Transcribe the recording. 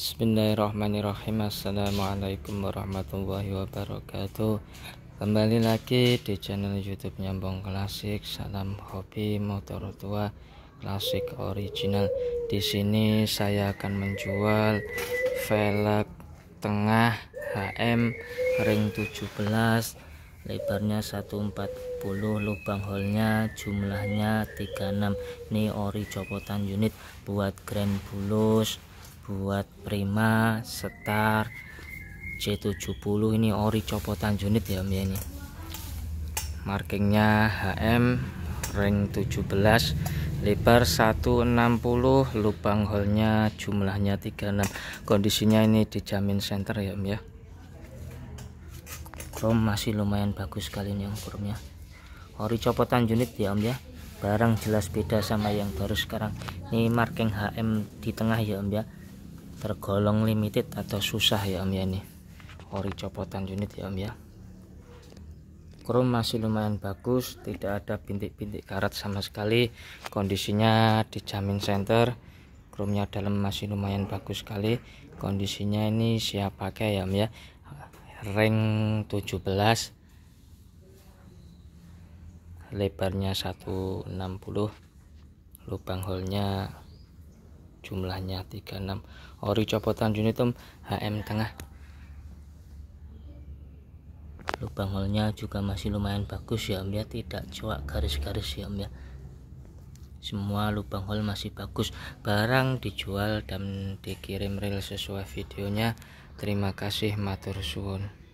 Bismillahirrahmanirrahim Assalamualaikum warahmatullahi wabarakatuh Kembali lagi di channel youtube Nyambung Klasik Salam hobi motor tua klasik original Di sini saya akan menjual velg tengah HM ring 17 lebarnya 140 lubang holnya jumlahnya 36 ini ori copotan unit buat Grand Bulus buat Prima, Star, C70 ini ori copotan unit ya Om ya ini. Markingnya HM ring 17 lebar 160 lubang hole nya jumlahnya 36 kondisinya ini dijamin center ya Om ya chrome masih lumayan bagus sekali nih yang chrome ya ori copotan unit ya Om ya barang jelas beda sama yang baru sekarang ini marking HM di tengah ya om ya tergolong limited atau susah ya om ya ini ori copotan unit ya om ya chrome masih lumayan bagus tidak ada bintik-bintik karat sama sekali kondisinya dijamin center chrome dalam masih lumayan bagus sekali kondisinya ini siap pakai ya om ya ring 17 lebarnya 160 lubang hole jumlahnya 36 ori copotan junitum HM tengah lubang holnya juga masih lumayan bagus ya om ya tidak cuak garis-garis ya om ya semua lubang hole masih bagus barang dijual dan dikirim real sesuai videonya terima kasih matur suwun